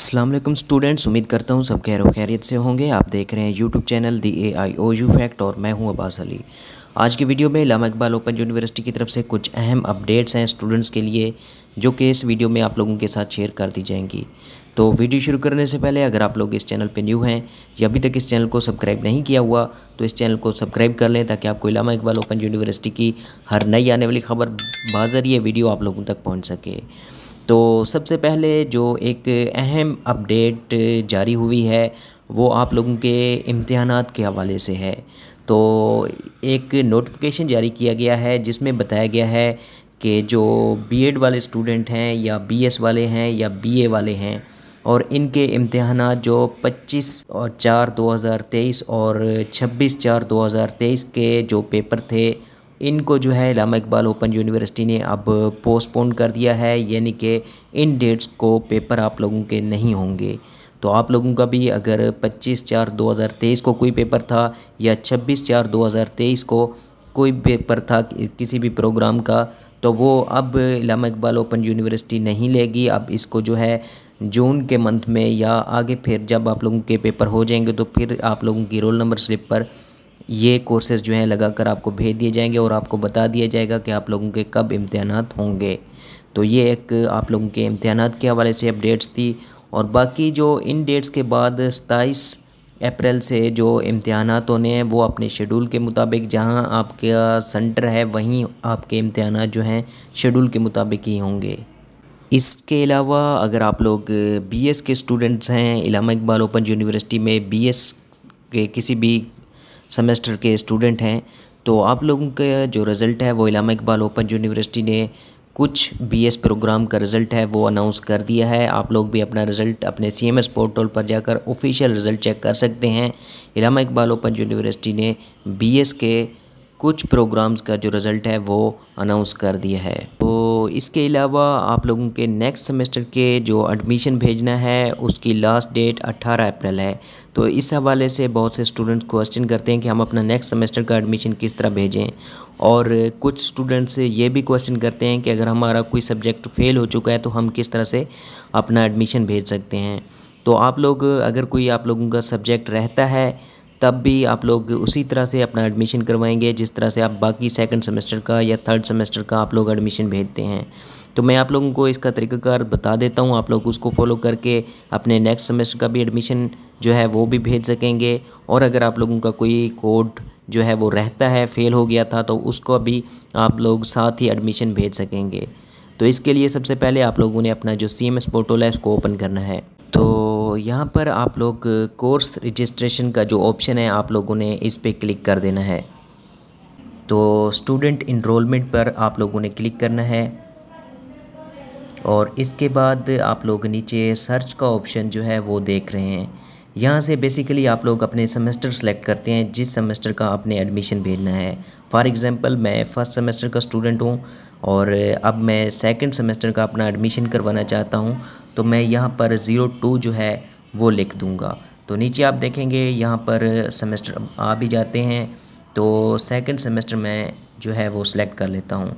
Aslam students उम्मीद करता हूँ सब खैर खैरियत से होंगे आप देख रहे हैं YouTube channel the A I O U fact और मैं हूँ अब्बास अली आज की वीडियो में इलामा इकबाल ओपन यूनिवर्सिटी की तरफ से कुछ अहम अपडेट्स हैं स्टूडेंट्स के लिए जो कि इस वीडियो में आप लोगों के साथ शेयर कर दी जाएंगी तो वीडियो शुरू करने से पहले अगर आप लोग इस चैनल पर न्यू हैं या अभी तक इस चैनल को सब्सक्राइब नहीं किया हुआ तो इस चैनल को सब्सक्राइब कर लें ताकि आपको इलामा इकबाल ओपन यूनिवर्सिटी की हर नई आने वाली खबर बाजरिए वीडियो आप लोगों तक पहुँच सके तो सबसे पहले जो एक अहम अपडेट जारी हुई है वो आप लोगों के इम्तहान के हवाले से है तो एक नोटिफिकेशन जारी किया गया है जिसमें बताया गया है कि जो बीएड वाले स्टूडेंट हैं या बीएस वाले हैं या बीए वाले हैं और इनके इम्तहान जो 25 और चार 2023 और 26 चार 2023 के जो पेपर थे इनको जो है इलामा इकबाल ओपन यूनिवर्सिटी ने अब पोस्टपोन कर दिया है यानी कि इन डेट्स को पेपर आप लोगों के नहीं होंगे तो आप लोगों का भी अगर 25 चार 2023 को कोई पेपर था या 26 चार 2023 को कोई पेपर था किसी भी प्रोग्राम का तो वो अब इलामा इकबाल ओपन यूनिवर्सिटी नहीं लेगी अब इसको जो है जून के मंथ में या आगे फिर जब आप लोगों के पेपर हो जाएंगे तो फिर आप लोगों की रोल नंबर स्लिप पर ये कोर्सेज़ जो हैं लगाकर आपको भेज दिए जाएंगे और आपको बता दिया जाएगा कि आप लोगों के कब इम्तहान होंगे तो ये एक आप लोगों के इम्तहान के हवाले से अपडेट्स थी और बाकी जो इन डेट्स के बाद सताईस अप्रैल से जो इम्तहान होने हैं वो अपने शेड्यूल के मुताबिक जहां आपका सेंटर है वहीं आपके इम्तहान जो हैं शेड्यूल के मुताबिक ही होंगे इसके अलावा अगर आप लोग बीएस के स्टूडेंट्स हैं इलामा इकबाल ओपन यूनिवर्सिटी में बीएस के किसी भी सेमेस्टर के स्टूडेंट हैं तो आप लोगों का जो रिज़ल्ट है वो इलामा इकबाल ओपन यूनिवर्सिटी ने कुछ बीएस प्रोग्राम का रिज़ल्ट है वो अनाउंस कर दिया है आप लोग भी अपना रिज़ल्ट अपने सीएमएस पोर्टल पर जाकर ऑफिशियल रिज़ल्ट चेक कर सकते हैं इलामा इकबाल ओपन यूनिवर्सिटी ने बीएस के कुछ प्रोग्राम्स का जो रिज़ल्ट है वो अनाउंस कर दिया है इसके अलावा आप लोगों के नेक्स्ट सेमेस्टर के जो एडमिशन भेजना है उसकी लास्ट डेट 18 अप्रैल है तो इस हवाले से बहुत से स्टूडेंट क्वेश्चन करते हैं कि हम अपना नेक्स्ट सेमेस्टर का एडमिशन किस तरह भेजें और कुछ स्टूडेंट्स ये भी क्वेश्चन करते हैं कि अगर हमारा कोई सब्जेक्ट फ़ेल हो चुका है तो हम किस तरह से अपना एडमिशन भेज सकते हैं तो आप लोग अगर कोई आप लोगों का सब्जेक्ट रहता है तब भी आप लोग उसी तरह से अपना एडमिशन करवाएंगे जिस तरह से आप बाकी सेकंड सेमेस्टर का या थर्ड सेमेस्टर का आप लोग एडमिशन भेजते हैं तो मैं आप लोगों को इसका तरीक़ाकार बता देता हूँ आप लोग उसको फॉलो करके अपने नेक्स्ट सेमेस्टर का भी एडमिशन जो है वो भी भेज सकेंगे और अगर आप लोगों का कोई कोड जो है वो रहता है फेल हो गया था तो उसको भी आप लोग साथ ही एडमिशन भेज सकेंगे तो इसके लिए सबसे पहले आप लोगों ने अपना जो सी एम एस पोर्टल है उसको ओपन करना है तो यहाँ पर आप लोग कोर्स रजिस्ट्रेशन का जो ऑप्शन है आप लोगों ने इस पर क्लिक कर देना है तो स्टूडेंट इनरोलमेंट पर आप लोगों ने क्लिक करना है और इसके बाद आप लोग नीचे सर्च का ऑप्शन जो है वो देख रहे हैं यहाँ से बेसिकली आप लोग अपने सेमेस्टर सेलेक्ट करते हैं जिस सेमेस्टर का आपने एडमिशन भेजना है फॉर एग्ज़ाम्पल मैं फ़र्स्ट सेमेस्टर का स्टूडेंट हूँ और अब मैं सेकंड सेमेस्टर का अपना एडमिशन करवाना चाहता हूँ तो मैं यहाँ पर ज़ीरो टू जो है वो लिख दूँगा तो नीचे आप देखेंगे यहाँ पर सेमेस्टर आ भी जाते हैं तो सेकंड सेमेस्टर में जो है वो सिलेक्ट कर लेता हूँ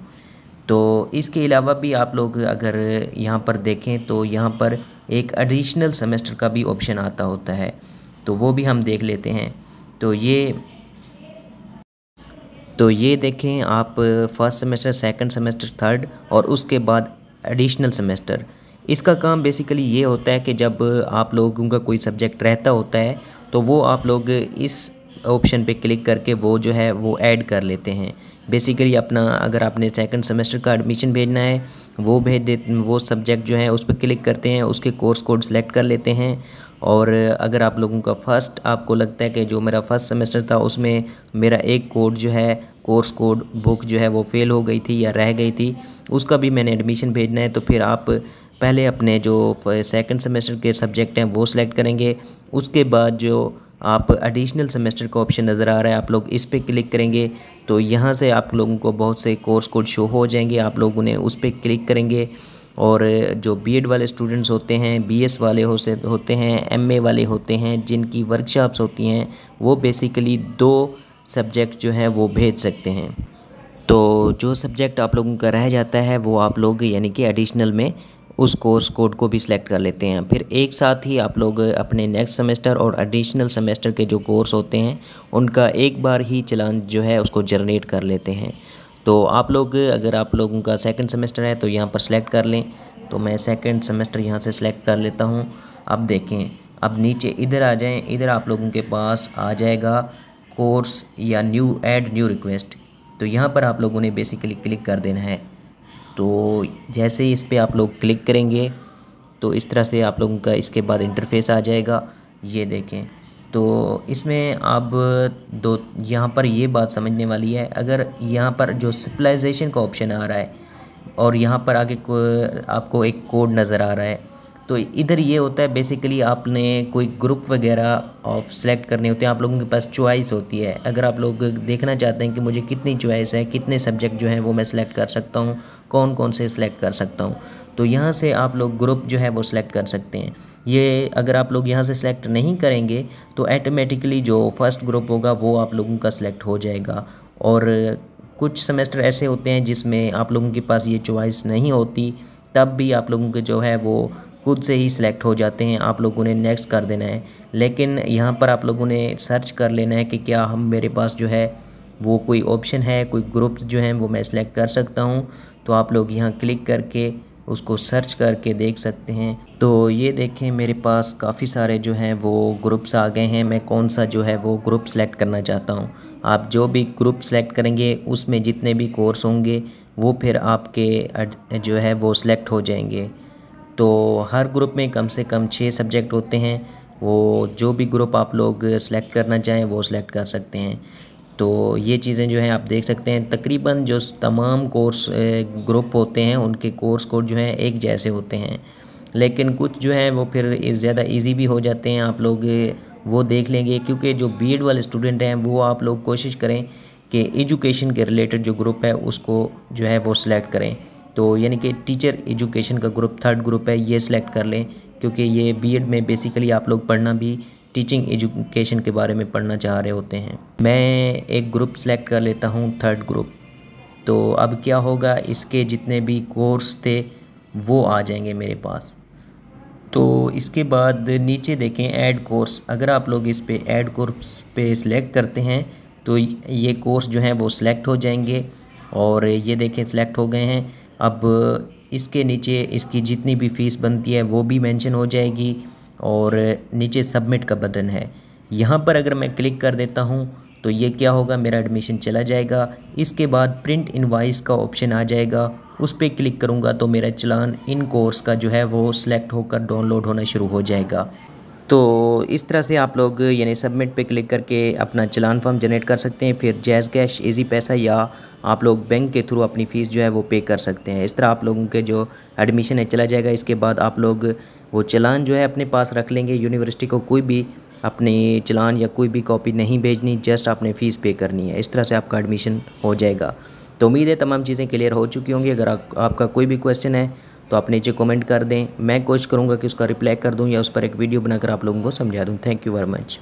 तो इसके अलावा भी आप लोग अगर यहाँ पर देखें तो यहाँ पर एक एडिशनल सेमेस्टर का भी ऑप्शन आता होता है तो वो भी हम देख लेते हैं तो ये तो ये देखें आप first semester second semester third और उसके बाद एडिशनल सेमेस्टर इसका काम बेसिकली ये होता है कि जब आप लोगों का कोई सब्जेक्ट रहता होता है तो वो आप लोग इस ऑप्शन पे क्लिक करके वो जो है वो ऐड कर लेते हैं बेसिकली अपना अगर आपने सेकंड सेमेस्टर का एडमिशन भेजना है वो भेज दे वो सब्जेक्ट जो है उस पर क्लिक करते हैं उसके कोर्स कोड सेलेक्ट कर लेते हैं और अगर आप लोगों का फ़र्स्ट आपको लगता है कि जो मेरा फ़र्स्ट सेमेस्टर था उसमें मेरा एक कोड जो है कोर्स कोड बुक जो है वो फ़ेल हो गई थी या रह गई थी उसका भी मैंने एडमिशन भेजना है तो फिर आप पहले अपने जो सेकंड सेमेस्टर के सब्जेक्ट हैं वो सिलेक्ट करेंगे उसके बाद जो आप एडिशनल सेमेस्टर का ऑप्शन नज़र आ रहा है आप लोग इस पर क्लिक करेंगे तो यहाँ से आप लोगों को बहुत से कोर्स कोड शो हो जाएंगे आप लोग उन्हें उस पर क्लिक करेंगे और जो बी वाले स्टूडेंट्स होते हैं बी वाले हो से होते हैं एम वाले होते हैं जिनकी वर्कशॉप्स होती हैं वो बेसिकली दो सब्जेक्ट जो हैं वो भेज सकते हैं तो जो सब्जेक्ट आप लोगों का रह जाता है वो आप लोग यानी कि एडिशनल में उस कोर्स कोड को भी सिलेक्ट कर लेते हैं फिर एक साथ ही आप लोग अपने नेक्स्ट सेमेस्टर और एडिशनल सेमेस्टर के जो कोर्स होते हैं उनका एक बार ही चलान जो है उसको जनरेट कर लेते हैं तो आप लोग अगर आप लोगों का सेकंड सेमेस्टर है तो यहाँ पर सेलेक्ट कर लें तो मैं सेकंड सेमेस्टर यहाँ से सेलेक्ट कर लेता हूँ अब देखें अब नीचे इधर आ जाएं इधर आप लोगों के पास आ जाएगा कोर्स या न्यू ऐड न्यू रिक्वेस्ट तो यहाँ पर आप लोगों ने बेसिकली क्लिक कर देना है तो जैसे ही इस पर आप लोग क्लिक करेंगे तो इस तरह से आप लोगों का इसके बाद इंटरफेस आ जाएगा ये देखें तो इसमें आप दो यहाँ पर ये बात समझने वाली है अगर यहाँ पर जो सिप्लाइजेशन का ऑप्शन आ रहा है और यहाँ पर आगे को आपको एक कोड नज़र आ रहा है तो इधर ये होता है बेसिकली आपने कोई ग्रुप वगैरह ऑफ सेलेक्ट करने होते हैं आप लोगों के पास चॉइस होती है अगर आप लोग देखना चाहते हैं कि मुझे कितनी चॉइस है कितने सब्जेक्ट जो हैं वो मैं सिलेक्ट कर सकता हूँ कौन कौन से सिलेक्ट कर सकता हूँ तो यहाँ से आप लोग ग्रुप जो है वो सिलेक्ट कर सकते हैं ये अगर आप लोग यहाँ से सिलेक्ट नहीं करेंगे तो ऐटोमेटिकली जो फर्स्ट ग्रुप होगा वो आप लोगों का सिलेक्ट हो जाएगा और कुछ सेमेस्टर ऐसे होते हैं जिसमें आप लोगों के पास ये चॉइस नहीं होती तब भी आप लोगों के जो है वो खुद से ही सिलेक्ट हो जाते हैं आप लोगों ने नेक्स्ट कर देना है लेकिन यहाँ पर आप लोगों ने सर्च कर लेना है कि क्या हम मेरे पास जो है वो कोई ऑप्शन है कोई ग्रुप्स जो हैं वो मैं सिलेक्ट कर सकता हूँ तो आप लोग यहाँ क्लिक करके उसको सर्च करके देख सकते हैं तो ये देखें मेरे पास काफ़ी सारे जो हैं वो ग्रुप्स आ गए हैं मैं कौन सा जो है वो ग्रुप सेलेक्ट करना चाहता हूँ आप जो भी ग्रुप सेलेक्ट करेंगे उसमें जितने भी कोर्स होंगे वो फिर आपके जो है वो सिलेक्ट हो जाएंगे तो हर ग्रुप में कम से कम छः सब्जेक्ट होते हैं वो जो भी ग्रुप आप लोग सेलेक्ट करना चाहें वो सेलेक्ट कर सकते हैं तो ये चीज़ें जो हैं आप देख सकते हैं तकरीबन जो तमाम कोर्स ग्रुप होते हैं उनके कोर्स कोड जो हैं एक जैसे होते हैं लेकिन कुछ जो हैं वो फिर ज़्यादा इजी भी हो जाते हैं आप लोग वो देख लेंगे क्योंकि जो बी वाले स्टूडेंट हैं वो आप लोग कोशिश करें कि एजुकेशन के रिलेटेड जो ग्रुप है उसको जो है वो सिलेक्ट करें तो यानी कि टीचर एजुकेशन का ग्रुप थर्ड ग्रुप है ये सिलेक्ट कर लें क्योंकि ये बीएड में बेसिकली आप लोग पढ़ना भी टीचिंग एजुकेशन के बारे में पढ़ना चाह रहे होते हैं मैं एक ग्रुप सेलेक्ट कर लेता हूँ थर्ड ग्रुप तो अब क्या होगा इसके जितने भी कोर्स थे वो आ जाएंगे मेरे पास तो इसके बाद नीचे देखें ऐड कोर्स अगर आप लोग इस पर ऐड कोर्स पे सिलेक्ट करते हैं तो ये कोर्स जो हैं वो सिलेक्ट हो जाएंगे और ये देखें सिलेक्ट हो गए हैं अब इसके नीचे इसकी जितनी भी फ़ीस बनती है वो भी मेंशन हो जाएगी और नीचे सबमिट का बटन है यहाँ पर अगर मैं क्लिक कर देता हूँ तो ये क्या होगा मेरा एडमिशन चला जाएगा इसके बाद प्रिंट इनवाइस का ऑप्शन आ जाएगा उस पर क्लिक करूँगा तो मेरा चलान इन कोर्स का जो है वो सिलेक्ट होकर डाउनलोड होना शुरू हो जाएगा तो इस तरह से आप लोग यानी सबमिट पे क्लिक करके अपना चलान फॉर्म जनरेट कर सकते हैं फिर जैज़ कैश इजी पैसा या आप लोग बैंक के थ्रू अपनी फ़ीस जो है वो पे कर सकते हैं इस तरह आप लोगों के जो एडमिशन है चला जाएगा इसके बाद आप लोग वो चलान जो है अपने पास रख लेंगे यूनिवर्सिटी को कोई भी अपने चलान या कोई भी कॉपी नहीं भेजनी जस्ट आपने फ़ीस पे करनी है इस तरह से आपका एडमिशन हो जाएगा तो उम्मीद है तमाम चीज़ें क्लियर हो चुकी होंगी अगर आपका कोई भी क्वेश्चन है तो आप नीचे कमेंट कर दें मैं कोशिश करूँगा कि उसका रिप्लाई कर दूँ या उस पर एक वीडियो बनाकर आप लोगों को समझा दूँ थैंक यू वेरी मच